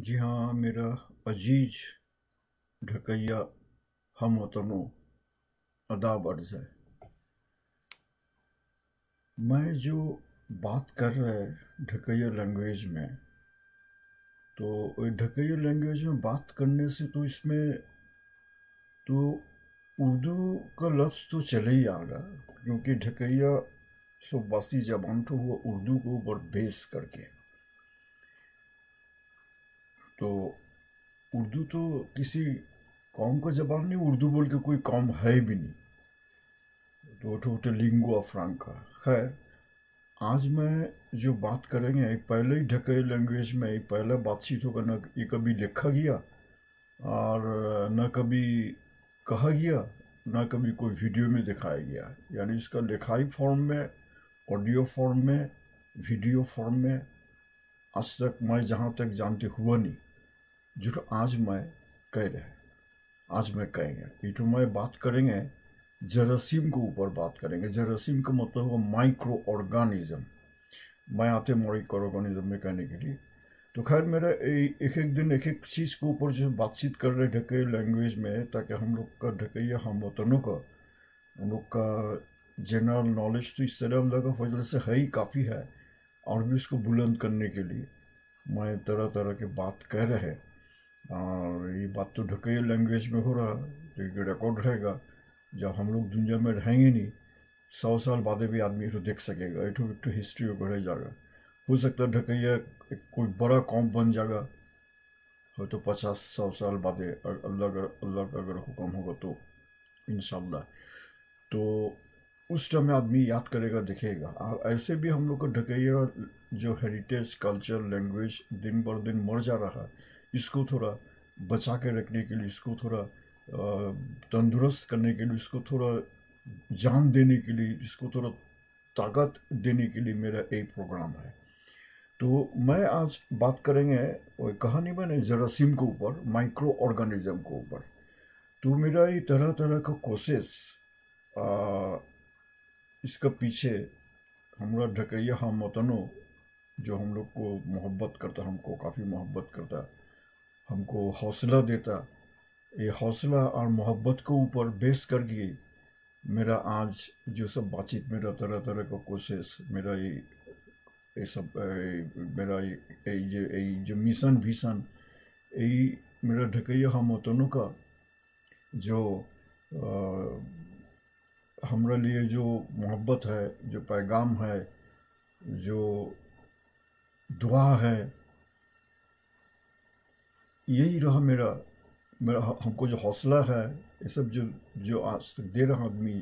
जी हाँ मेरा अजीज ढकैया हम वतनों अदाब अर्ज है मैं जो बात कर रहा है ढकैया लैंग्वेज में तो ढकैया लैंग्वेज में बात करने से तो इसमें तो उर्दू का लफ्ज़ तो चले ही आगा क्योंकि ढकैया बासी जबान तो हुआ उर्दू को ऊपर बेस करके तो उर्दू तो किसी कौम का जबान नहीं उर्दू बोल के कोई कौम है भी नहीं तो लिंगो तो लिंगुआ फ्रांका खैर आज मैं जो बात करेंगे पहले ही ढके लैंग्वेज में पहले बातचीत होगा न ये कभी लिखा गया और न कभी कहा गया न कभी कोई वीडियो में दिखाया गया यानी इसका लिखाई फॉर्म में ऑडियो फॉर्म में वीडियो फॉर्म में आज तक मैं जहाँ तक जानते हुआ नहीं जो आज मैं कह रहे आज मैं कहेंगे ये तो मैं बात करेंगे जरासीम के ऊपर बात करेंगे जरासीम का मतलब हुआ माइक्रो ऑर्गानिज्म मैं आते माइक्रो ऑर्गानिज्म में कहने के लिए तो खैर मेरा एक एक दिन एक एक चीज़ के ऊपर जो बातचीत कर रहे ढके लैंग्वेज में ताकि हम लोग का ढकैया हम वतनों का हम लोग का जनरल नॉलेज तो इस तरह हम लोग का फजल से है ही काफ़ी है और भी उसको बुलंद करने के लिए मैं तरह तरह के बात कह रहे हैं और ये बात तो ढके लैंग्वेज में हो रहा तो ये रिकॉर्ड रहेगा जब हम लोग दुनिया में रहेंगे नहीं सौ साल बाद भी आदमी इसको देख सकेगा इठो इठो हिस्ट्री को रह जाएगा हो सकता है ढकैया कोई बड़ा कॉम बन जाएगा हो तो पचास सौ साल बाद अल्लाह का अल्लाह का अगर हुक्म होगा तो इन तो उस टाइम में आदमी याद करेगा देखेगा और ऐसे भी हम लोग का ढकैया जो हेरिटेज कल्चर लैंग्वेज दिन पर दिन मर जा रहा है इसको थोड़ा बचा के रखने के लिए इसको थोड़ा तंदुरुस्त करने के लिए इसको थोड़ा जान देने के लिए इसको थोड़ा ताकत देने के लिए मेरा एक प्रोग्राम है तो मैं आज बात करेंगे और कहानी मैंने जरासीम के ऊपर माइक्रो ऑर्गेनिज्म के ऊपर तो मेरा ये तरह तरह का कोशिश इसका पीछे हमारा ढकैया हम मतनो जो हम लोग को मोहब्बत करता हमको काफ़ी मोहब्बत करता है हमको हौसला देता ये हौसला और मोहब्बत को ऊपर बेस करके मेरा आज जो सब बातचीत मेरा तरह तरह का कोशिश मेरा ये ये सब ए, मेरा ये जो ये जो मिशन भीषण यही मेरा ढकैया हम तनु का जो हमारे लिए जो मोहब्बत है जो पैगाम है जो दुआ है यही रहा मेरा मेरा हमको जो हौसला है ये सब जो जो आज तक दे रहा आदमी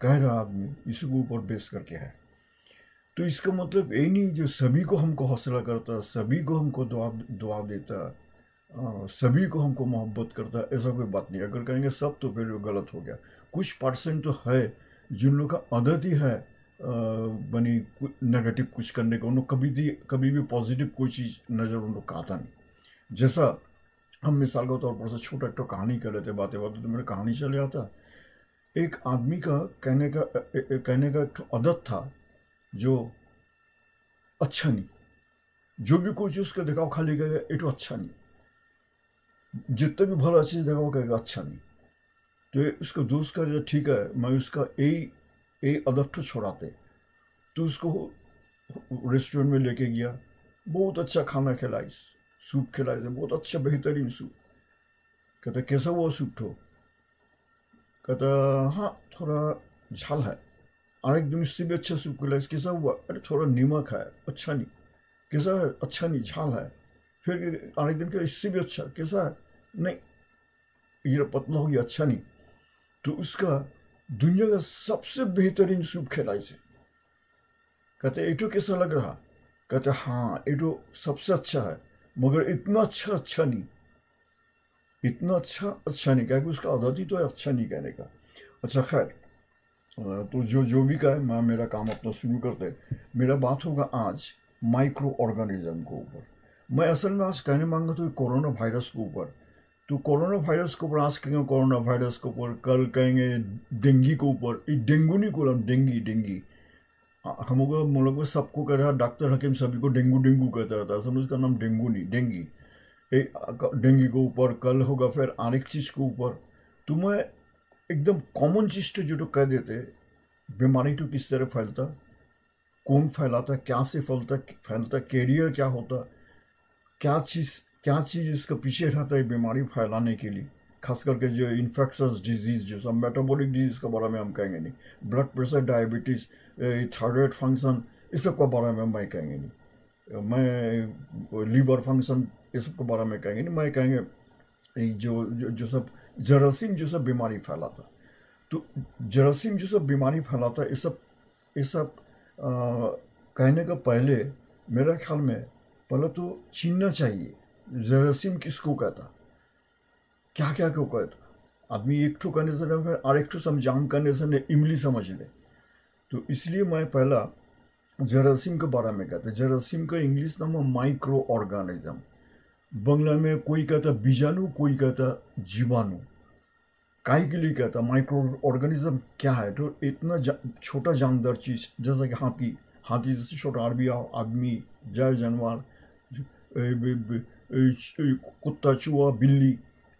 कह रहा आदमी इसी के ऊपर बेस करके है तो इसका मतलब ये नहीं जो सभी को हमको हौसला करता सभी को हमको दुआ दुआ देता आ, सभी को हमको मोहब्बत करता ऐसा कोई बात नहीं अगर कहेंगे सब तो फिर गलत हो गया कुछ परसेंट तो है जिन लोग का आदत ही है बनी नेगेटिव कुछ करने का उन लोग कभी भी कभी भी पॉजिटिव कोई चीज़ नज़र उन लोग का आता नहीं जैसा हम मिसाल के तौर पर से छोटा एक तो कहानी रहे लेते बातें बातें तो मेरा कहानी चले आता एक आदमी का कहने का कहने का एक तो आदत था जो अच्छा नहीं जो भी कोई चीज़ उसका दिखाओ खाली कहेगा ये तो अच्छा नहीं जितने भी भला चीज़ दिखाओ कहेगा अच्छा नहीं तो उसका दोस्त का ठीक है मैं उसका यही यही अदब तो छोड़ाते तो उसको रेस्टोरेंट में लेके गया बहुत अच्छा खाना खिलाई सूप खिलाए थे बहुत अच्छा बेहतरीन सूप कहता कैसा हुआ सूप ठो कहता हाँ थोड़ा झाल है और एक दिन इससे भी अच्छा सूप खिलाए कैसा हुआ अरे थोड़ा नमक है अच्छा नहीं कैसा है अच्छा नहीं झाल है फिर आने दिन का इससे भी अच्छा कैसा है नहीं ये पतला हो गया अच्छा नहीं तो उसका दुनिया का सबसे बेहतरीन सूप खिलाए से कहते एटो कैसा लग रहा कहते हाँ एटो सबसे अच्छा है मगर इतना अच्छा अच्छा नहीं इतना अच्छा अच्छा नहीं कहा कि उसका ही तो है अच्छा नहीं कहने का अच्छा खैर तो जो जो भी कहे मैं मेरा काम अपना शुरू करते मेरा बात होगा आज माइक्रो ऑर्गेनिज्म के ऊपर मैं असल में आज कहने मांगा तो कोरोना वायरस के ऊपर तो कोरोना वायरस के ऊपर आज कहेंगे कोरोना वायरस के ऊपर कल कहेंगे डेंगी के ऊपर डेंगू नहीं कोलम डेंगी डेंगी हम लोग हम सबको कह रहा डॉक्टर हकीम सभी को डेंगू डेंगू कहता रहता है समझ मतलब का नाम डेंगू नहीं डेंगी डेंगी को ऊपर कल होगा फिर आरेक चीज़ के ऊपर तो मैं एकदम कॉमन चीज़ तो जो तो कह देते बीमारी तो किस तरह फैलता कौन फैलाता क्या से फैलता फैलता कैरियर क्या होता क्या चीज़ क्या चीज़ इसका पीछे रहता है बीमारी फैलाने के लिए खास करके जो इन्फेक्शस डिजीज़ जो सब मेटाबॉलिक डिजीज़ के बारे में हम कहेंगे नहीं blood pressure diabetes thyroid function इस सब के बारे में हम मैं कहेंगे नहीं मैं लीवर फंक्शन ये सब के बारे में कहेंगे नहीं मैं कहेंगे जो जो, सब जरासीम जो सब बीमारी फैलाता तो जरासीम जो सब बीमारी फैलाता ये सब ये सब कहने का पहले मेरा ख्याल में पहले तो छीनना चाहिए जरासीम किसको कहता क्या क्या क्यों कहे तो? आदमी एक ठू करने में और एक ठू समझाम कंडीशन है इमली समझ ले तो इसलिए मैं पहला जरासीम के बारे में कहता जरासीम का इंग्लिश नाम है माइक्रो ऑर्गेनिज्म बंगला में कोई कहता बीजाणु कोई कहता जीवाणु काय के लिए कहता माइक्रो ऑर्गेनिज्म क्या है तो इतना जा, छोटा जानदार चीज़ जैसा कि हाथी हाथी जैसे छोटा आरबी आदमी जय जानवर कुत्ता चूहा बिल्ली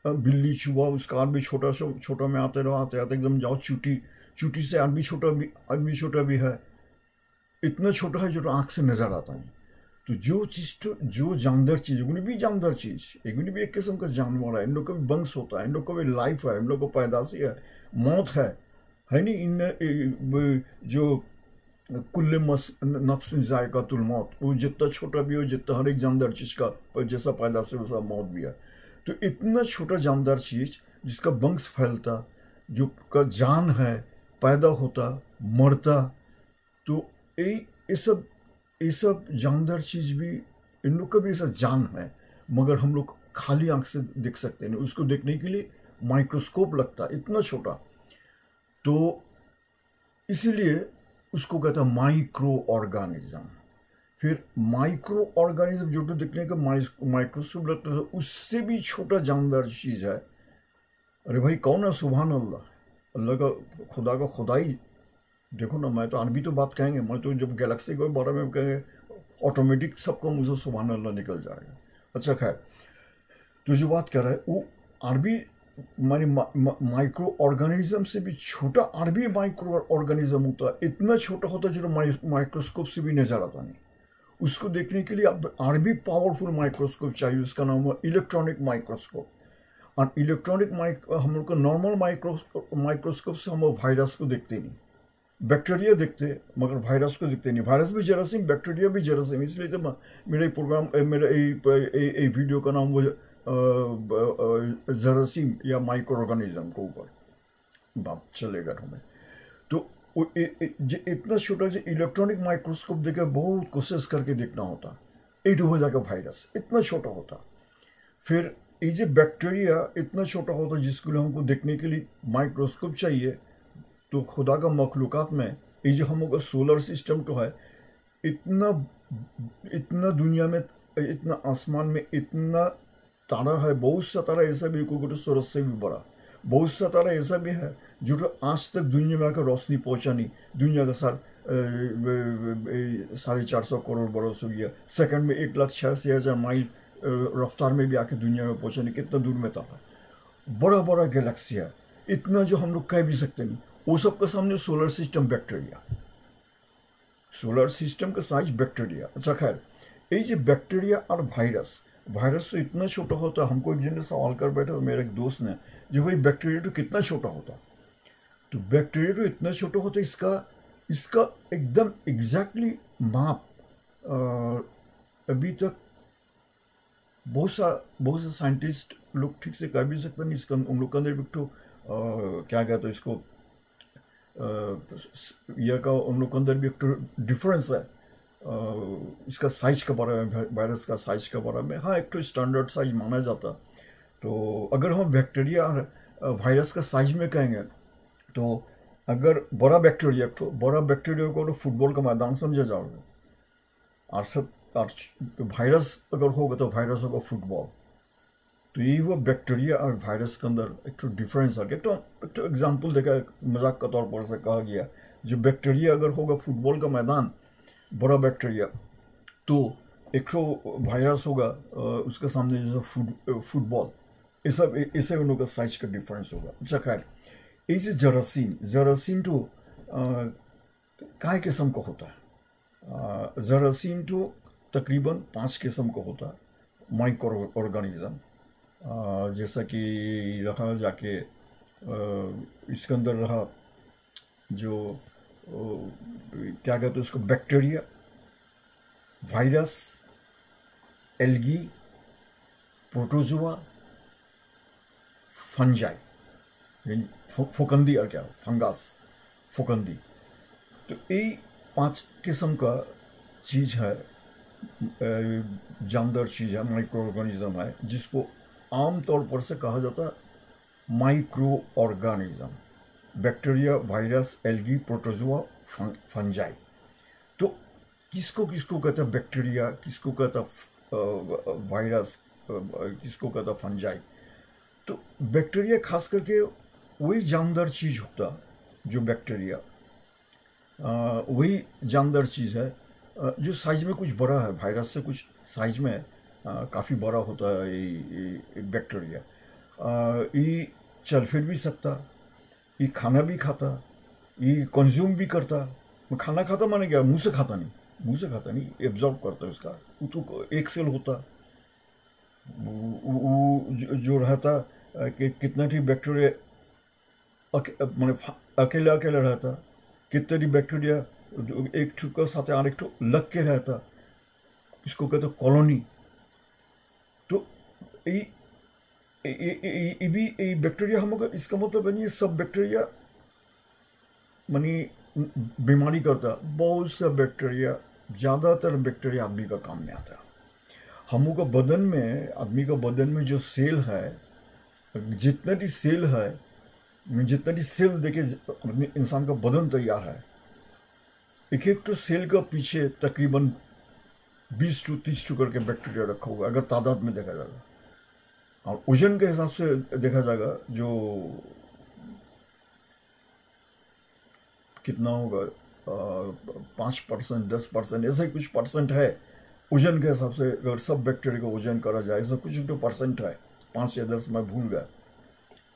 बिल्ली चूहा उसका आदमी छोटा सा छोटा में आते रहो आते आते एकदम जाओ चूटी चूटी से आदमी छोटा भी आदमी छोटा भी है इतना छोटा है जो तो आँख से नज़र आता नहीं तो जो चीज़ तो जो जानदार चीज़ उन्हें भी जानदार चीज़ उन्हें भी एक किस्म का जानवर है इन लोग का भी बंस होता है इन लोग का भी लाइफ है इन लोग को पैदाशी है मौत है है नहीं इन जो कुल्ले मस नफ्स जायका तुल मौत वो जितना छोटा भी हो जितना हर एक जानदार चीज़ का जैसा पैदाशी वैसा मौत भी है तो इतना छोटा जानदार चीज़ जिसका वंश फैलता जो का जान है पैदा होता मरता तो ये ये सब ये सब जानदार चीज़ भी इन लोग का भी ऐसा जान है मगर हम लोग खाली आंख से देख सकते हैं उसको देखने के लिए माइक्रोस्कोप लगता है इतना छोटा तो इसीलिए उसको कहता माइक्रो ऑर्गेनिज्म फिर माइक्रो ऑर्गेनिज्म जो तो देखने का माइक्रोस्कोप लगता था उससे भी छोटा जानदार चीज़ है अरे भाई कौन है सुबह अल्लाह अल्लाह का खुदा का खुदाई देखो ना मैं तो अनबी तो बात कहेंगे मैं तो जब गैलेक्सी के बारे में कहेंगे ऑटोमेटिक सबका मुझे सुबह अल्लाह निकल जाएगा अच्छा खैर तो जो बात कर रहा है वो अरबी मानी माइक्रो ऑर्गेनिज्म से भी छोटा अरबी माइक्रो ऑर्गेनिज्म होता है इतना छोटा होता है जो माइक्रोस्कोप तो से भी नज़र आता नहीं उसको देखने के लिए अब और भी पावरफुल माइक्रोस्कोप चाहिए उसका नाम है इलेक्ट्रॉनिक माइक्रोस्कोप और इलेक्ट्रॉनिक माइक्रो हम लोग को नॉर्मल माइक्रोस्कोप माइक्रोस्कोप से हम लोग वायरस को देखते नहीं बैक्टीरिया देखते मगर वायरस को देखते नहीं वायरस भी जरासीम बैक्टीरिया भी जरासीम इसलिए तो मेरा प्रोग्राम मेरा वीडियो का नाम वो जरासीम या माइक्रो ऑर्गेनिज्म के ऊपर बाप चलेगा हमें तो इतना छोटा जो इलेक्ट्रॉनिक माइक्रोस्कोप देकर बहुत कोशिश करके देखना होता एड हो जाएगा वायरस इतना छोटा होता फिर ये जो बैक्टीरिया इतना छोटा होता जिसके लिए हमको देखने के लिए माइक्रोस्कोप चाहिए तो खुदा का मखलूक़ात में ये जो हम सोलर सिस्टम तो है इतना इतना दुनिया में इतना आसमान में इतना तारा है बहुत सा तारा ऐसा बिल्कुल सूरज से भी बड़ा बहुत सा तारा ऐसा भी है जो तो आज तक दुनिया में आकर रोशनी पहुंचा नहीं दुनिया का सर साढ़े चार सौ करोड़ बरस हो गया सेकंड में एक लाख छियासी हज़ार माइल रफ्तार में भी आके दुनिया में पहुंचा नहीं कितना दूर में था बड़ा बड़ा गैलेक्सी है इतना जो हम लोग कह भी सकते नहीं वो सब के सामने solar system bacteria solar system का साइज बैक्टीरिया अच्छा खैर ये जो बैक्टीरिया और वायरस वायरस तो इतना छोटा होता है हमको एक जन ने सवाल कर बैठा मेरे एक दोस्त ने जो भाई बैक्टीरिया तो कितना छोटा होता तो बैक्टीरिया तो इतना छोटा होता इसका इसका एकदम एग्जैक्टली माप आ, अभी तक बहुत सा बहुत सा साइंटिस्ट लोग ठीक से कर भी सकते नहीं इसका उन लोग का अंदर भी तो, क्या कहते हैं इसको यह का उन लोग के अंदर भी एक तो डिफरेंस है आ, इसका साइज के बारे में वायरस का साइज के बारे में हाँ एक तो स्टैंडर्ड साइज माना जाता है तो अगर हम बैक्टीरिया वायरस का साइज में कहेंगे तो अगर बड़ा बैक्टीरिया तो बड़ा बैक्टीरिया को तो फुटबॉल का मैदान समझा जाओगे और सब और वायरस अगर होगा तो वायरस होगा फुटबॉल तो यही हुआ बैक्टीरिया और वायरस के अंदर एक तो डिफरेंस आ गया तो एक तो एग्जाम्पल देखा मजाक के तौर पर से कहा गया जो बैक्टीरिया अगर होगा फुटबॉल का मैदान बड़ा बैक्टीरिया तो एक तो वायरस होगा उसके सामने जैसे फुट फुटबॉल सब इससे उन लोगों का साइज का डिफरेंस होगा अच्छा खैर ये जरासीम जरासीम तो काय किस्म का होता है जरासीम तो तकरीबन पांच किस्म का होता है माइक्रो ऑर्गेनिज्म जैसा कि रखा जाके इसके अंदर रहा जो क्या कहते हैं उसको bacteria virus algae protozoa fungi फोकंदी और क्या फंगस फोकंदी तो ये पांच किस्म का चीज़ है जानदार चीज़ है माइक्रो ऑर्गेनिज्म है जिसको आम तौर पर से कहा जाता है microorganism bacteria virus algae protozoa fungi तो किसको किसको कहता बैक्टीरिया किसको कहता वायरस किसको कहता फंजाई तो बैक्टीरिया खास करके वही जानदार चीज़ होता जो बैक्टीरिया वही जानदार चीज़ है जो साइज में कुछ बड़ा है वायरस से कुछ साइज में काफ़ी बड़ा होता है ये बैक्टीरिया ये चल फिर भी सकता ये खाना भी खाता ये कंज्यूम भी करता खाना खाता माने क्या मुंह से खाता नहीं मुंह से खाता नहीं एब्जॉर्ब करता है उसका वो तो एक सेल होता वो जो रहता कि कितना ठीक बैक्टीरिया मैं अकेला अकेला रहता कितने ठीक बैक्टीरिया एक ठूक का साथ एक ठू लग के रहता इसको कहते कॉलोनी तो ये भी ये बैक्टीरिया हम अगर इसका मतलब है नहीं सब बैक्टीरिया मानी बीमारी करता बहुत सा बैक्टीरिया ज़्यादातर बैक्टीरिया आदमी का काम में आता है हम का बदन में आदमी का बदन में जो सेल है जितने भी सेल है जितने भी सेल देखे इंसान का बदन तैयार है एक एक तो सेल का पीछे तकरीबन बीस टू तीस टू करके बैक्टीरिया रखा हुआ अगर तादाद में देखा जाएगा और वजन के हिसाब से देखा जाएगा जो कितना होगा पाँच परसेंट दस परसेंट ऐसे कुछ परसेंट है वजन के हिसाब से अगर सब बैक्टीरिया का वजन करा जाए ऐसा कुछ तो परसेंट है पाँच या दस मैं भूल गया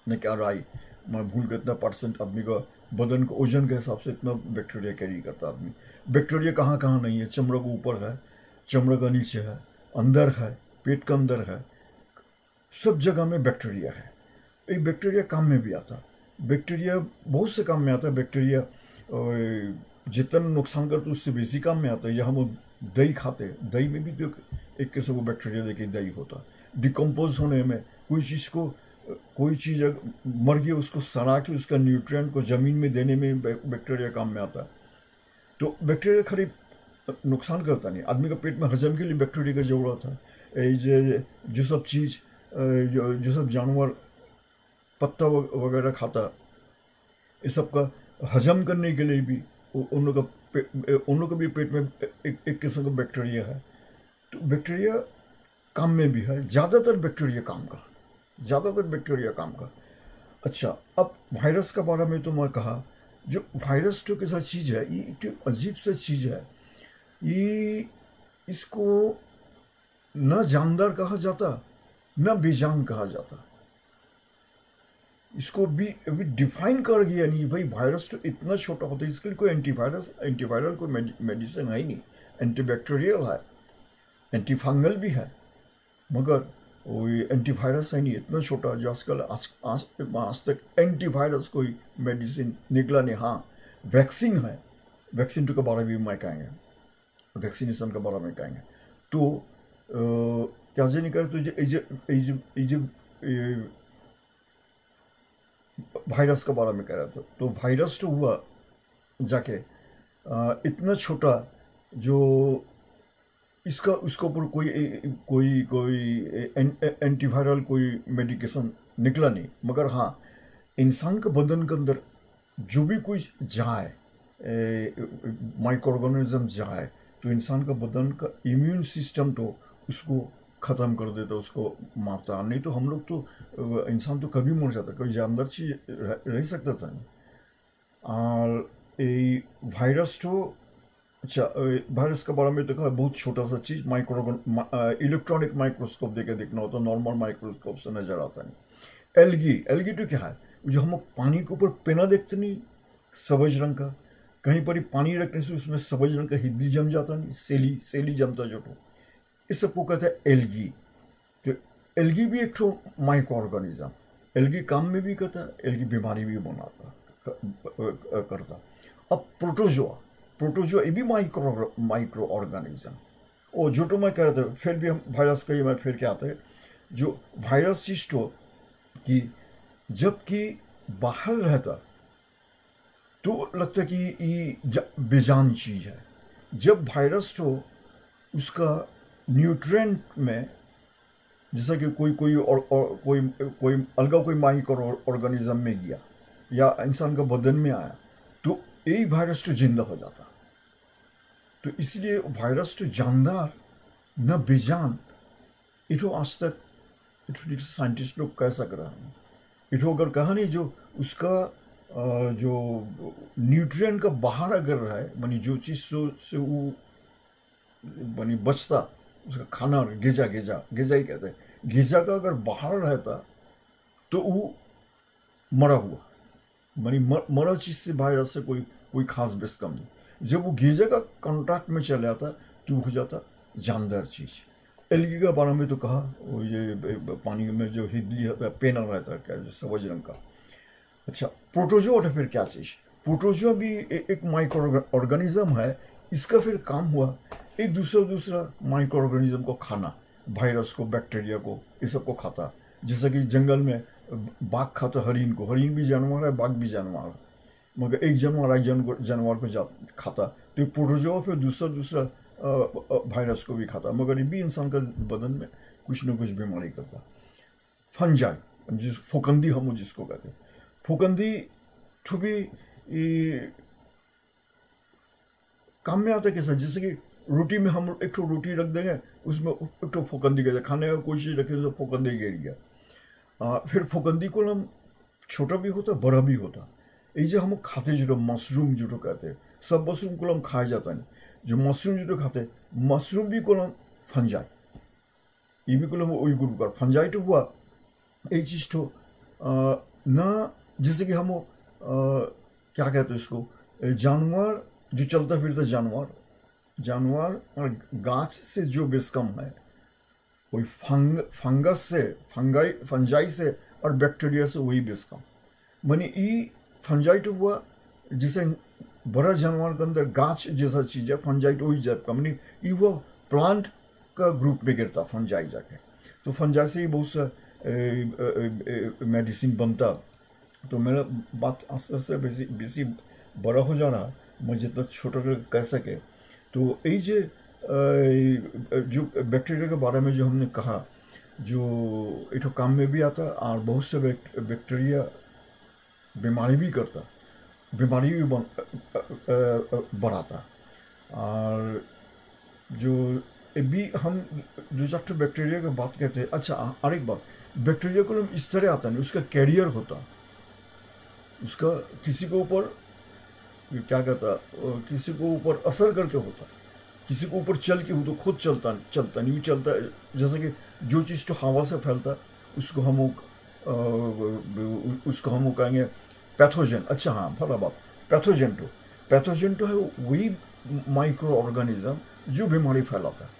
मैं क्या राय मैं भूल गया इतना परसेंट आदमी का बदन के ओजन के हिसाब से इतना बैक्टीरिया कैरी करता आदमी बैक्टीरिया कहाँ कहाँ नहीं है चमड़ा के ऊपर है चमड़ा का नीचे है अंदर है पेट का अंदर है सब जगह में बैक्टीरिया है ये बैक्टीरिया काम में भी आता है बैक्टीरिया बहुत से काम में आता है बैक्टीरिया जितना नुकसान करते उससे बेसी काम में आता है या हम दही खाते दही में भी तो एक किस्म को बैक्टीरिया देखिए दही होता है डिकम्पोज होने में कोई चीज़ को कोई चीज़ मर गई उसको सड़ा के उसका न्यूट्रिएंट को ज़मीन में देने में बैक्टीरिया काम में आता है तो बैक्टीरिया खाली नुकसान करता नहीं आदमी का पेट में हजम के लिए बैक्टीरिया का जरूरत है जो सब चीज़ जो, जो सब जानवर पत्ता वगैरह खाता ये सब का हजम करने के लिए भी उन लोग का उन लोग का भी पेट में एक एक किस्म का बैक्टीरिया है तो बैक्टीरिया काम में भी है ज़्यादातर बैक्टीरिया काम का ज़्यादातर बैक्टीरिया काम का अच्छा अब वायरस का बारे में तो मैं कहा जो वायरस तो कैसा चीज़ है ये एक अजीब सा चीज़ है ये इसको न जानदार कहा जाता न बेजान कहा जाता इसको भी अभी डिफाइन कर गया नहीं भाई वायरस तो इतना छोटा होता है इसके लिए कोई एंटीवायरस एंटीवायरल कोई मेडिसिन है ही नहीं एंटीबैक्टीरियल है एंटीफंगल भी है मगर वो ये एंटीवायरस है नहीं इतना छोटा जो आजकल आज आज, आज तक एंटीवायरस कोई मेडिसिन निकला नहीं हाँ वैक्सीन है वैक्सीन के बारे में मैं कहेंगे वैक्सीनेशन के बारे में कहेंगे तो क्या जी नहीं करते तो वायरस के बारे में कह रहा था तो वायरस तो हुआ जाके इतना छोटा जो इसका उसके ऊपर कोई कोई कोई एंटीवायरल कोई मेडिकेशन निकला नहीं मगर हाँ इंसान के बदन के अंदर जो भी कुछ जाए माइक्रो ऑर्गेनिज्म जाए तो इंसान का बदन का इम्यून सिस्टम तो उसको ख़त्म कर देता उसको मारता नहीं तो हम लोग तो इंसान तो कभी मर जाता कभी जानदार चीज रह सकता था और ये वायरस तो अच्छा वायरस के बारे में देखा है बहुत छोटा सा चीज़ माइक्रो इलेक्ट्रॉनिक माइक्रोस्कोप देकर देखना होता है नॉर्मल माइक्रोस्कोप से नज़र आता नहीं एलगी एलगी तो क्या है जो हम पानी के ऊपर पेना देखते नहीं सबज रंग का कहीं पर ही पानी रखने से उसमें सबज रंग का हिद्दी जम जाता नहीं सेली सेली जमता तो इस सबको कहते हैं एलगी तो एलगी भी एक माइक्रो ऑर्गेनिज्म एलगी काम में भी करता है एलगी बीमारी भी बनाता करता अब प्रोटोजोआ प्रोटोजो ये भी माइक्रो माइक्रो ऑर्गेनिज्म वो जो तो मैं कह रहे थे फिर भी हम वायरस का ही मैं फिर क्या आते हैं जो वायरस सिस्टो कि जबकि बाहर रहता तो लगता कि ये बेजान चीज़ है जब वायरस तो उसका न्यूट्रेंट में जैसा कि कोई कोई और, और कोई कोई अलगा कोई माइक्रो ऑर्गेनिज्म में गया या इंसान का बदन में आया तो यही वायरस तो जिंदा हो जाता तो इसलिए वायरस तो जानदार न बेजान इठो आज तक इठो साइंटिस्ट लोग कह सक रहा है इठो अगर कहा नहीं जो उसका जो न्यूट्रिएंट का बाहर अगर रहा है मानी जो चीज़ से वो मानी बचता उसका खाना गेजा गेजा गेजा ही कहते हैं गेजा का अगर बाहर रहता तो वो मरा हुआ मानी मरा चीज़ से वायरस से कोई कोई खास बेस कम नहीं जब वो गीजे का कॉन्ट्रैक्ट में चले आता तो हो जाता जानदार चीज़ एलगी का बारे में तो कहा वो ये पानी में जो हिदली रहता है पेनल रहता है क्या जो सब्ज रंग का अच्छा प्रोटोजो और फिर क्या चीज़ प्रोटोजो भी एक माइक्रो ऑर्गेनिज्म है इसका फिर काम हुआ एक दूसरा दूसरा माइक्रो ऑर्गेनिज्म को खाना वायरस को बैक्टीरिया को ये सब को खाता जैसा कि जंगल में बाघ खाता हरिन को हरिन भी जानवर है बाघ भी जानवर है मगर एक जानवर और एक जानवर जानवर को जा खाता तो ये प्रोटोजोआ फिर दूसरा दूसरा वायरस को भी खाता मगर ये भी इंसान का बदन में कुछ ना कुछ बीमारी करता फंजाई जिस फोकंदी हम जिसको कहते हैं फोकंदी टू भी काम में आता कैसा जैसे कि रोटी में हम एक तो रोटी रख देंगे उसमें एक तो फोकंदी गिर खाने का कोई चीज़ रखे तो फोकंदी गिर गया फिर फोकंदी को हम छोटा भी होता बड़ा भी होता এই যে আমরা খাতে যেটা মাশরুম যেটা খাতে সব মাশরুম কলম খাওয়া जाता है जो मशरूम जो खाते मशरूम भी कलम फंजाई ये भी कलम वही ग्रुप का फंजाई तो हुआ ये चीज़ तो ना जैसे कि हम आ, क्या कहते हैं इसको जानवर जो चलता फिरता जानवर जानवर और गाछ से जो बेसकम है वही फंग फंगस से फंगाई फंजाई से और बैक्टीरिया से वही बेसकम मैंने फंजाइट हुआ जिसे बड़ा जानवर के अंदर गाछ जैसा चीज़ है फंजाइट वही टाइप का मैंने ये वो प्लांट का ग्रुप में गिरता फंजाई जाके तो फंजाई से ही बहुत सा मेडिसिन बनता तो मेरा बात आस्ते आस्ते बेसी बेसी बड़ा हो जाना मैं जितना छोटा कर कह सके तो यही जो जो बैक्टीरिया के बारे में जो हमने कहा जो एक काम में भी आता और बहुत से बैक्टीरिया बीमारी भी करता बीमारी भी बढ़ाता और जो भी हम रिजॉक्टर बैक्टीरिया की बात कहते हैं अच्छा और एक बात बैक्टीरिया को इस तरह आता नहीं उसका कैरियर होता उसका किसी के ऊपर क्या कहता किसी को ऊपर असर करके होता किसी को ऊपर चल के हो तो खुद चलता चलता नहीं चलता जैसे कि जो चीज़ तो हवा से फैलता उसको हम उसको हम कहेंगे पैथोजन अच्छा हाँ फॉर बात पैथोजन टू पैथोजन टू है वही माइक्रो ऑर्गेनिज्म जो बीमारी फैलाता है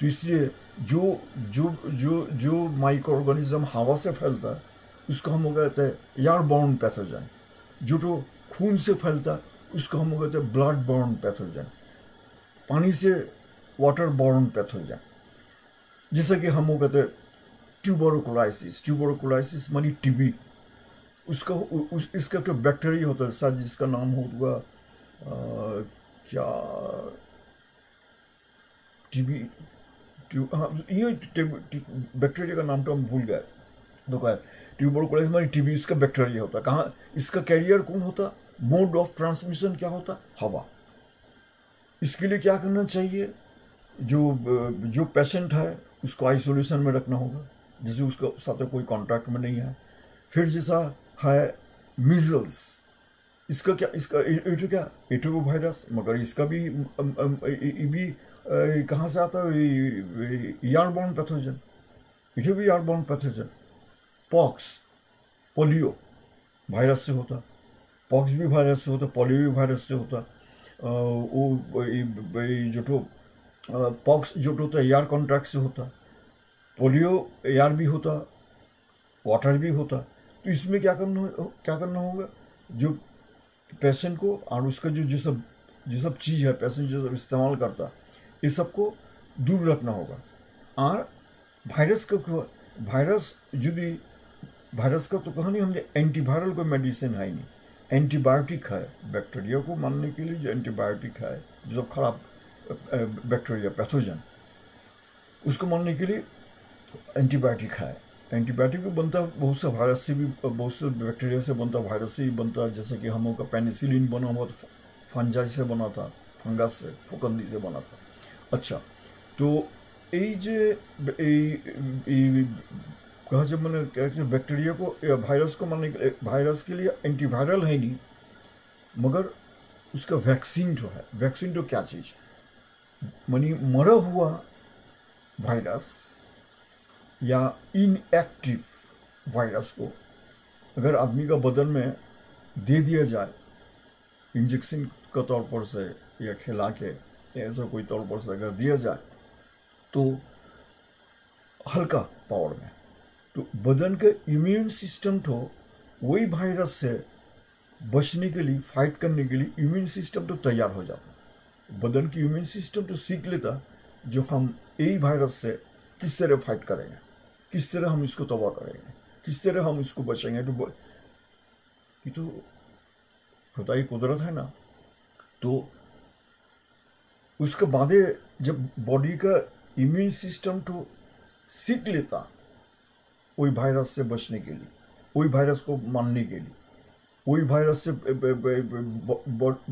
तो इसलिए जो जो जो जो माइक्रो ऑर्गेनिज्म हवा से फैलता है उसको हम कहते हैं यार बाउंड पैथोजन जो तो खून से फैलता है उसको हम कहते हैं ब्लड बॉर्न पैथोजन पानी से वाटर बॉर्न पैथोजन जैसे कि हम कहते हैं ट्यूबरोकुलाइसिस ट्यूबरोकुलाइसिस मानी टीबी उसका उस इसका तो बैक्टीरिया होता है शायद जिसका नाम होगा क्या टीबी ट्यू हाँ ये बैक्टीरिया का नाम तो हम भूल गए तो खैर ट्यूबरकुलोसिस मानी टीबी इसका बैक्टीरिया होता है कहाँ इसका कैरियर कौन होता मोड ऑफ ट्रांसमिशन क्या होता हवा इसके लिए क्या करना चाहिए जो जो पेशेंट है उसको आइसोलेशन में रखना होगा जैसे उसके साथ कोई कॉन्ट्रैक्ट में नहीं है फिर जैसा है मिजल्स इसका क्या इसका एटो तो क्या एटो तो वायरस मगर इसका भी ये भी कहाँ से आता है यारबॉर्न पैथोजन ये भी airborne pathogen pox polio virus से होता पॉक्स भी वायरस से होता पोलियो भी वायरस से होता वो जो तो पॉक्स जो तो होता है यार कॉन्ट्रैक्ट से होता पोलियो एयर भी होता वाटर भी होता तो इसमें क्या करना क्या करना होगा जो पेशेंट को और उसका जो जो सब जो सब चीज़ है पेशेंट जो सब इस्तेमाल करता ये सबको दूर रखना होगा और वायरस का वायरस यदि वायरस का तो कहानी हमने एंटीवायरल कोई मेडिसिन है नहीं एंटीबायोटिक है बैक्टीरिया को मारने के लिए जो एंटीबायोटिक है जो खराब बैक्टीरिया पैथोजन उसको मारने के लिए एंटीबायोटिक खाए एंटीबायोटिक भी बनता है बहुत से वायरस से भी बहुत से बैक्टीरिया से बनता है वायरस से भी बनता है जैसे कि हम लोग का पेनिसिलिन बना हुआ था फंजाई से बना था फंगस से फुकंदी से बना था अच्छा तो यही कहा जब मैंने बैक्टीरिया को वायरस को मानने के वायरस के लिए एंटीवायरल है नहीं मगर उसका वैक्सीन जो है वैक्सीन तो क्या चीज़ मनी मरा हुआ वायरस या इनएक्टिव वायरस को अगर आदमी का बदन में दे दिया जाए इंजेक्शन का तौर पर से या खिला के ऐसा कोई तौर पर से अगर दिया जाए तो हल्का पावर में तो बदन के इम्यून सिस्टम तो वही वायरस से बचने के लिए फाइट करने के लिए इम्यून सिस्टम तो तैयार हो जाता बदन की इम्यून सिस्टम तो सीख लेता जो हम यही वायरस से किस तरह फाइट करेंगे किस तरह हम इसको तबाह करेंगे किस तरह हम इसको बचेंगे तो ये तो ही कुदरत है ना तो उसके बाद जब बॉडी का इम्यून सिस्टम तो सीख लेता वही वायरस से बचने के लिए वही वायरस को मानने के लिए वही वायरस से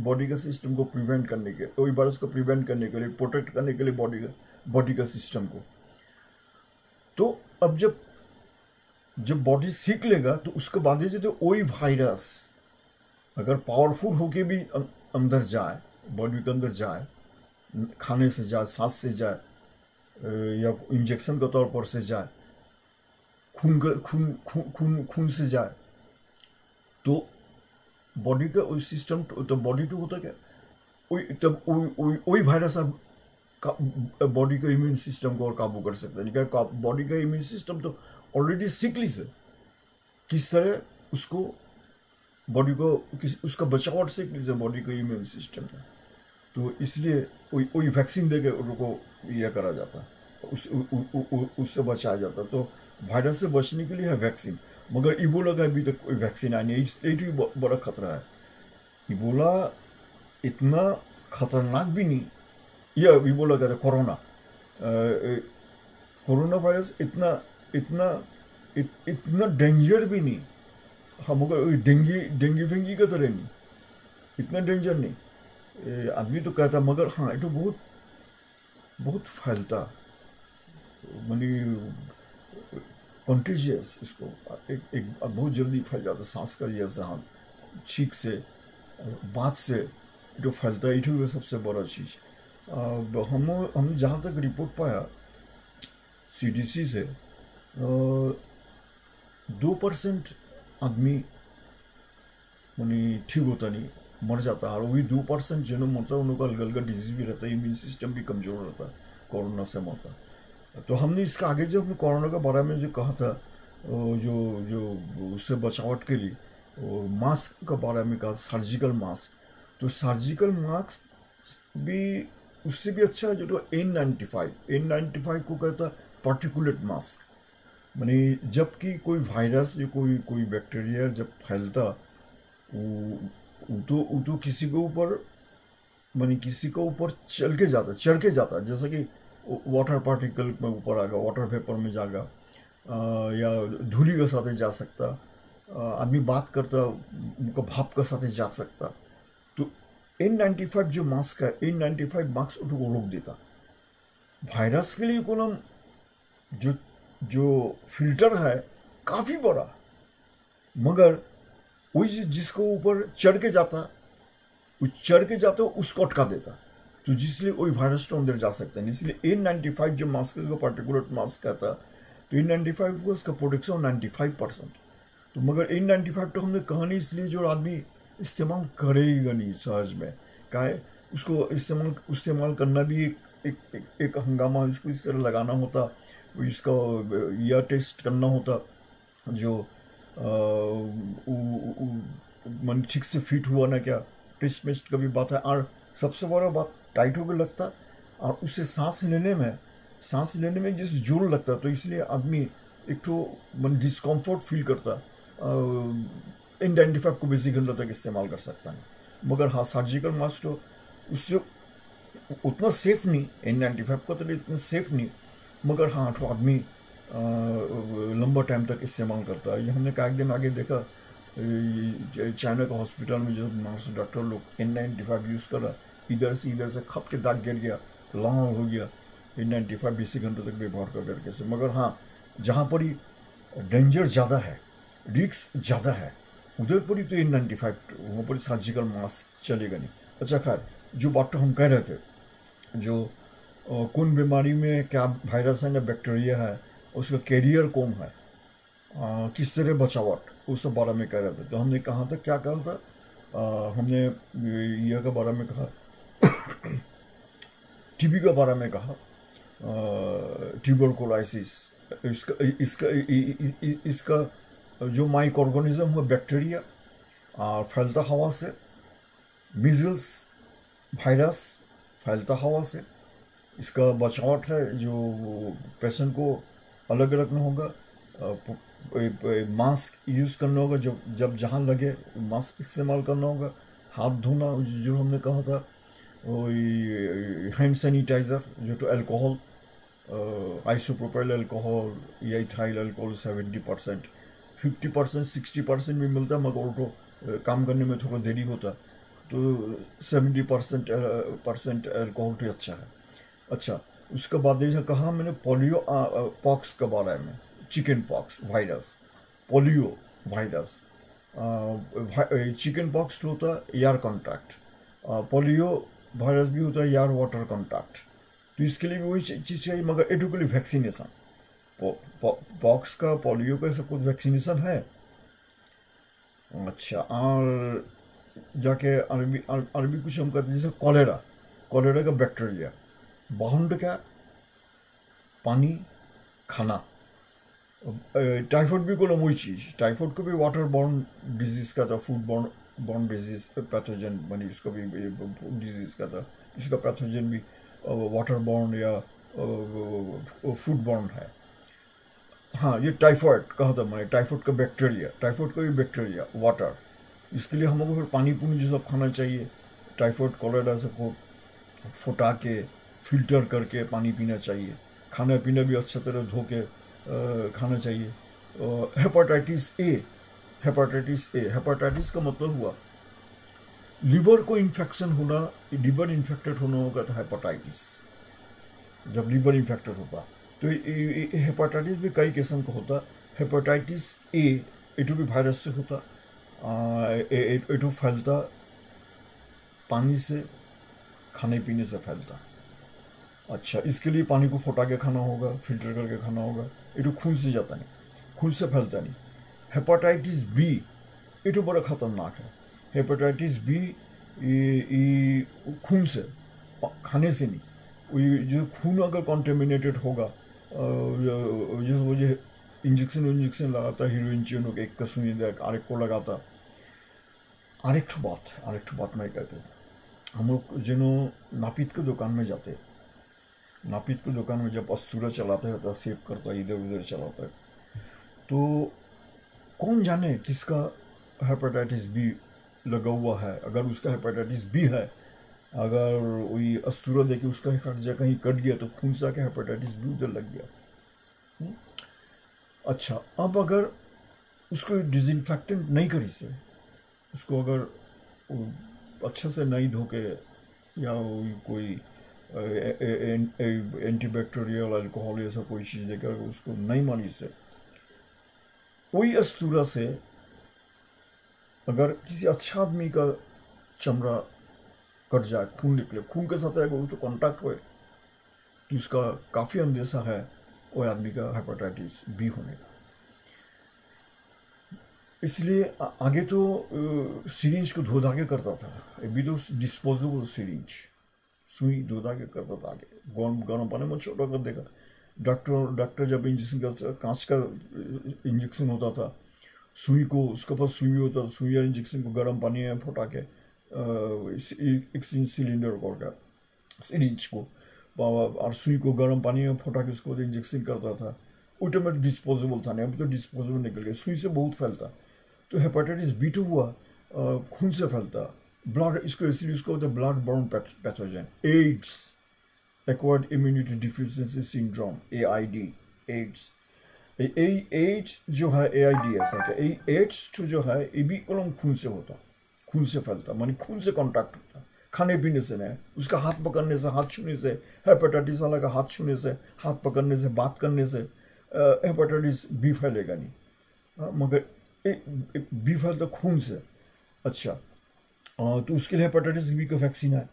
बॉडी का सिस्टम को प्रिवेंट करने के वही वायरस को प्रिवेंट करने के लिए प्रोटेक्ट करने के लिए बॉडी का बॉडी का सिस्टम को तो अब जब जब बॉडी सीख लेगा तो उसके बाद जो तो वही वायरस अगर पावरफुल होके भी अं, अंदर जाए बॉडी के अंदर जाए खाने से जाए सांस से जाए या इंजेक्शन के तौर पर से जाए खून खून खून खून से जाए तो बॉडी का वही सिस्टम तो बॉडी टू होता क्या वही तब वही वायरस अब बॉडी का इम्यून सिस्टम को और काबू कर सकते हैं लेकिन बॉडी का इम्यून सिस्टम तो ऑलरेडी सिकली से किस तरह उसको बॉडी को किस उसका बचाव सिकली से बॉडी का इम्यून सिस्टम है तो इसलिए वही वैक्सीन दे के उनको यह करा जाता उस उससे बचाया जाता तो वायरस से बचने के लिए है वैक्सीन मगर इबोला का अभी तक कोई वैक्सीन आया नहीं है भी तो बड़ा खतरा है इबोला इतना खतरनाक भी नहीं यह भी बोला रहा है कोरोना कोरोना वायरस इतना इतना इत, इतना डेंजर भी नहीं हम डेंगी डेंगी फेंगी का तरह नहीं इतना डेंजर नहीं आदमी तो कहता मगर हाँ ये तो बहुत बहुत फैलता मनी कॉन्टीजियस इसको एक एक बहुत जल्दी फैल जाता सांस का जैसे हाँ छीक से बात से जो फैलता है ये तो सबसे बड़ा चीज़ हम हमने जहाँ तक रिपोर्ट पाया सीडीसी से दो परसेंट आदमी मानी ठीक होता नहीं मर जाता है और वही दो परसेंट जो मरता है उनका अलग अलग डिजीज भी रहता है इम्यून सिस्टम भी कमज़ोर रहता है कोरोना से मरता तो हमने इसका आगे जो हमने कोरोना के बारे में जो कहा था जो जो उससे बचावट के लिए और मास्क के बारे में कहा सर्जिकल मास्क तो सर्जिकल मास्क भी उससे भी अच्छा है जो तो N ninety five N ninety five को कहता है पार्टिकुलेट मास्क मैंने जबकि कोई वायरस या कोई कोई बैक्टीरिया जब फैलता वो तो वो तो किसी के ऊपर मानी किसी के ऊपर चल के जाता चढ़ के जाता जैसा कि वाटर पार्टिकल में ऊपर आगा वाटर पेपर में जागा या धूली के साथ जा सकता आदमी बात करता उनका भाप के साथ जा सकता एन नाइन्टी फाइव जो मास्क है एन नाइन्टी फाइव मास्क उठो रोक देता वायरस के लिए कोलम जो जो फिल्टर है काफ़ी बड़ा मगर वही जिसको ऊपर चढ़ के जाता उस चढ़ के जाता उसको अटका देता तो जिसलिए वही वायरस तो अंदर जा सकते हैं इसलिए एन नाइन्टी फाइव जो मास्क है पार्टिकुलर मास्क का था तो एन नाइन्टी फाइव को उसका प्रोटेक्शन नाइन्टी फाइव परसेंट तो मगर एन नाइन्टी फाइव तो हमने कहा नहीं इसलिए जो आदमी इस्तेमाल करेगा नहीं समाज में का उसको इस्तेमाल इस्तेमाल करना भी एक एक, एक, एक हंगामा उसको इस तरह लगाना होता इसका या टेस्ट करना होता जो मन ठीक से फिट हुआ ना क्या टेस्ट मेस्ट का भी बात है और सबसे बड़ा बात टाइट होकर लगता और उससे सांस लेने में सांस लेने में जैसे जोर लगता तो इसलिए आदमी एक तो मन डिस्कम्फर्ट फील करता इन डेंटिफाइव को बीस घंटों तक इस्तेमाल कर सकता है मगर हाँ सर्जिकल मास्क हो तो उससे उतना सेफ नहीं एन नाइन्टी फाइव का तो इतना सेफ नहीं मगर हाँ तो आदमी लंबा टाइम तक इस्तेमाल करता है ये हमने कई दिन आगे देखा चाइना का हॉस्पिटल में जो डॉक्टर लोग एन नाइन्टी फाइव यूज़ करा इधर से इधर से खप के दाग गिर गया लॉन्ग हो गया एन नाइन्टी फाइव बीस घंटों तक व्यवहार कर करके से मगर हाँ जहाँ पर ही डेंजर ज़्यादा है रिक्स ज़्यादा है उदयपुर ही तो एन नाइन्टी फाइव वहाँ पर सर्जिकल मास्क चलेगा नहीं अच्छा खैर जो बात तो हम कह रहे थे जो कौन बीमारी में क्या वायरस है या बैक्टीरिया है उसका कैरियर कौन है आ, किस तरह बचावट उस बारे में कह रहे थे तो हमने कहा था क्या कहा था आ, हमने यह के बारे में कहा टीबी के बारे में कहा ट्यूबरकोलाइसिस इसका इसका इसका जो माइक ऑर्गेनिज्म हुआ बैक्टीरिया और फैलता हवा से मिजल्स वायरस फैलता हवा से इसका बचावट है जो पेशेंट को अलग रखना होगा मास्क यूज़ करना होगा जब जब जहाँ लगे मास्क इस्तेमाल करना होगा हाथ धोना जो हमने कहा था हैंड सैनिटाइज़र जो तो अल्कोहल आइसोप्रोपाइल अल्कोहल या ethyl alcohol seventy percent fifty percent sixty percent भी मिलता मगर उनको काम करने में थोड़ा देरी होता तो सेवेंटी परसेंट परसेंट एल्कोहल भी अच्छा है अच्छा उसके बाद जैसे कहा मैंने पोलियो पॉक्स के बारे में chicken pox virus polio virus chicken pox होता है एयर कॉन्टैक्ट पोलियो वायरस भी होता है एयर वाटर कॉन्टैक्ट तो इसके लिए भी वही चीज़ चाहिए मगर एडुकली वैक्सीनेशन पॉक्स का पोलियो का सब कुछ वैक्सीनेशन है अच्छा और जाके अरबी अरबी कुछ हम कहते जैसे कॉलेरा कॉलेरा का बैक्टीरिया बाउंड क्या पानी खाना टाइफाइड भी कोलम वही चीज़ टाइफॉइड को भी वाटर बॉर्न डिजीज़ का था food borne borne disease pathogen बनी उसका भी डिजीज़ का था इसका पैथोजन भी वाटर बॉर्न या फूड बॉर्न है हाँ ये टाइफॉइड कहा था मैंने टाइफॉइड का बैक्टीरिया टाइफॉइड का भी बैक्टीरिया वाटर इसके लिए हमको फिर पानी पुनी जो सब खाना चाहिए टाइफॉइड कॉलेरा सबको फुटा के फिल्टर करके पानी पीना चाहिए खाना पीना भी अच्छे तरह धो के खाना चाहिए hepatitis A hepatitis A hepatitis का मतलब हुआ लीवर को इन्फेक्शन होना लीवर इन्फेक्टेड होना होगा तो हेपाटाइटिस जब लीवर इन्फेक्टेड होगा तो हेपाटाइटिस भी कई किस्म का होता हेपाटाइटिस ए एटो भी वायरस से होता एटू फैलता पानी से खाने पीने से फैलता अच्छा इसके लिए पानी को फुटा के खाना होगा फिल्टर करके खाना होगा एटू खून से जाता नहीं खून से फैलता नहीं हेपाटाइटिस बी एटो बड़ा ख़तरनाक है हेपाटाइटिस बी खून से खाने से नहीं जो खून अगर कॉन्टेमिनेटेड होगा जिस मुझे इंजेक्शन इंजेक्शन लगाता हिरोइन के एक कसुई देख आरेक को लगाता आरेक ठो बात आरेक ठो बात मैं कहते हम लोग जिनो नापित के दुकान में जाते नापित के दुकान में जब अस्तूरा चलाते रहता सेव करता इधर उधर चलाता है तो कौन जाने किसका हेपेटाइटिस बी लगा हुआ है अगर उसका हेपेटाइटिस बी है अगर वही अस्तूरा देखे उसका खर्चा कहीं कट गया तो खून सा के हेपेटाइटिस भी उधर लग गया हम्म? अच्छा अब अगर उसको डिzinfectant नहीं करी से उसको अगर अच्छे से नहीं धो के या कोई एंटीबैक्टीरियल अल्कोहल या सब कोई चीज़ देकर उसको नहीं मानी से वही अस्तूरा से अगर किसी अच्छा आदमी का चमड़ा जाए खून निकले खून के साथ अगर उसको कॉन्टैक्ट हुए तो इसका काफ़ी अंदेशा है वह आदमी का हेपाटाइटिस बी होने का इसलिए आगे तो सीरिंज को धो के करता था अभी तो डिस्पोजेबल सीरिंज सुई धो के करता था आगे गर्म गर्म पानी में छोटा कर देगा डॉक्टर डॉक्टर जब इंजेक्शन करता कांच का इंजेक्शन होता था सुई को उसके पास सुई होता था सुई और इंजेक्शन को गर्म पानी में फोटा के एक सिलेंडर का सिरिंज को और सुई को गर्म पानी में फटा के उसको इंजेक्शन करता था ऑटोमेटिक डिस्पोजेबल था नहीं अभी तो डिस्पोजेबल निकल गया सुई से बहुत फैलता तो हेपेटाइटिस बी टू हुआ खून से फैलता ब्लड इसको इसलिए उसको होता है blood borne pathogen AIDS acquired immunity deficiency syndrome A I D AIDS AIDS जो है ए आई डी ऐसा एड्स जो है ये भी कलम खून से होता है खून से फैलता मानी खून से कॉन्टैक्ट होता है खाने पीने से नहीं उसका हाथ पकड़ने से हाथ छूने से हेपेटाइटिस वाला का हाथ छूने से हाथ पकड़ने से बात करने से हेपेटाइटिस बी फैलेगा नहीं आ, हाँ, मगर एक बी फैलता खून से अच्छा आ, तो उसके लिए हेपेटाइटिस बी का वैक्सीन है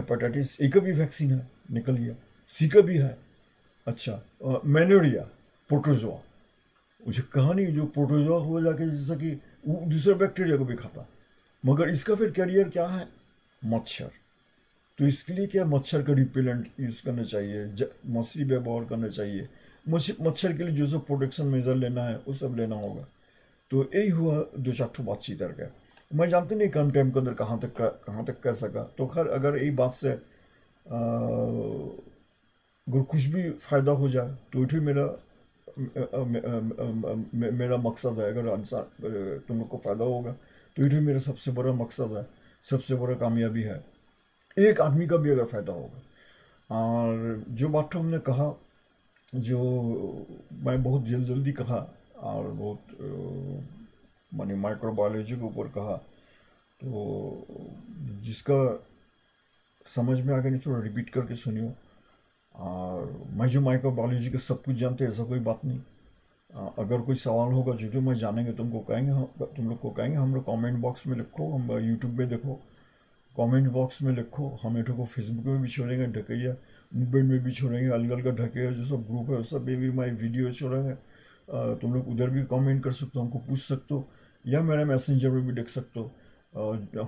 हेपेटाइटिस ए का भी वैक्सीन है निकल गया सी का भी है अच्छा मैनोरिया प्रोटोजोआ मुझे कहानी जो प्रोटोजोआ हो जाके जैसा कि दूसरे बैक्टीरिया को भी खाता मगर इसका फिर करियर क्या है मच्छर तो इसके लिए क्या मच्छर का रिपेलेंट यूज़ करना चाहिए मछली व्यवहार करना चाहिए मच्छर के लिए जो जो प्रोटेक्शन मेजर लेना है वो सब लेना होगा तो यही हुआ दो चार बातचीत कर गया मैं जानते नहीं कम टाइम के अंदर कहाँ तक कहाँ तक कर सका तो खैर अगर यही बात से अगर कुछ भी फ़ायदा हो जाए तो वही मेरा मेरा मकसद है अगर इंसान तुम लोग को फ़ायदा होगा तो ये मेरा सबसे बड़ा मकसद है सबसे बड़ा कामयाबी है एक आदमी का भी अगर फ़ायदा होगा और जो बात तो हमने कहा जो मैं बहुत जल्द जल्दी कहा और बहुत मैंने माइक्रोबायोलॉजी के ऊपर कहा तो जिसका समझ में आ गया नहीं थोड़ा रिपीट करके सुनियो और मैं जो माइक्रोबायोलॉजी का सब कुछ जानते ऐसा कोई बात नहीं अगर कोई सवाल होगा जो जो मैं जानेंगे तुमको कहेंगे हम तुम लोग को कहेंगे हम लोग कॉमेंट बॉक्स में लिखो हम यूट्यूब पर देखो कमेंट बॉक्स में लिखो हम एटो को फेसबुक में भी छोड़ेंगे ढकैया मूवमेंट में भी छोड़ेंगे अलग अलग ढकैया जो सब ग्रुप है उस सब में भी माई वीडियो छोड़ेंगे तुम लोग उधर भी कमेंट कर सकते हो हमको पूछ सकते हो या मेरे मैसेंजर में भी देख सकते हो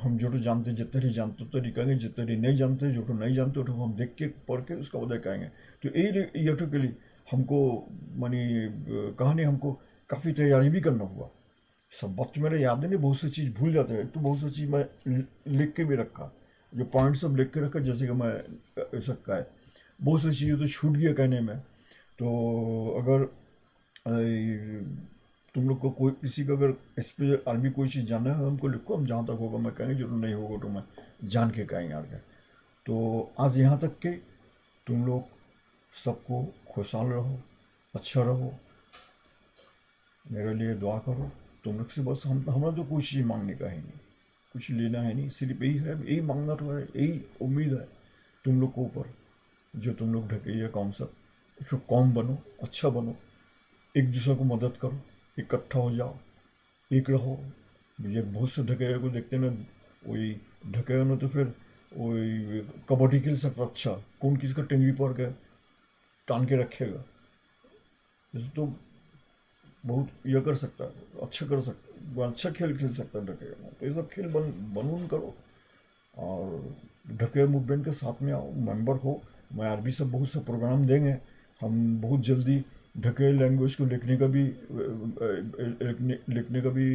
हम जो तो जानते जितने ही जानते तो कहेंगे जितने नहीं जानते जो तो नहीं जानते वो तो हम देख के पढ़ के उसका उदय कहेंगे तो यही यूट्यूब तो के लिए हमको मानी कहने हमको काफ़ी तैयारी भी करना हुआ सब वक्त तो मेरा याद नहीं बहुत सी चीज़ भूल जाते हैं तो बहुत सी चीज़ मैं लिख के भी रखा जो पॉइंट सब लिख के रखा जैसे कि मैं सकता है बहुत सी चीज़ें तो छूट गया कहने में तो अगर तुम लोग को कोई किसी का अगर इस पर आर्मी कोई चीज़ जानना है हमको लिखो हम जहाँ तक होगा मैं कहेंगे जरूर नहीं होगा तो मैं जान के कहेंगे आगे तो आज यहाँ तक के तुम लोग सबको खुशहाल रहो अच्छा रहो मेरे लिए दुआ करो तुम लोग से बस हम हमारा तो कुछ ही मांगने का ही नहीं कुछ लेना है नहीं सिर्फ यही है यही मांगना तो है यही उम्मीद है तुम लोग के ऊपर जो तुम लोग ये कौन सा एक तो कौम बनो अच्छा बनो एक दूसरे को मदद करो इकट्ठा हो जाओ एक रहो मुझे बहुत से ढके को देखते ना वही ढके में तो फिर वही कबड्डी खेल सकता अच्छा कौन किसका टेंगी पर गया टान के रखेगा जैसे तो बहुत यह कर सकता है अच्छा कर सकता अच्छा खेल खेल सकता है ढकेगा तो ये सब खेल बन बनून करो और ढके मूवमेंट के साथ में आओ मेंबर हो मैं आरबी सब बहुत से प्रोग्राम देंगे हम बहुत जल्दी ढके लैंग्वेज को लिखने का भी लिखने, लिखने का भी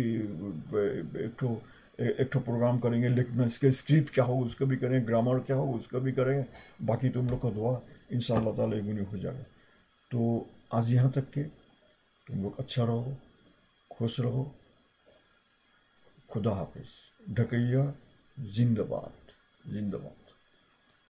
एक तो एक तो प्रोग्राम करेंगे लिखना इसके स्क्रिप्ट क्या हो उसका भी करेंगे ग्रामर क्या हो उसका भी करेंगे बाकी तुम तो लोग का दुआ इन ताला एक हो जाए तो आज यहाँ तक के तुम लोग अच्छा रहो खुश रहो खुदा हाफिज़ ढकैया जिंदाबाद जिंदाबाद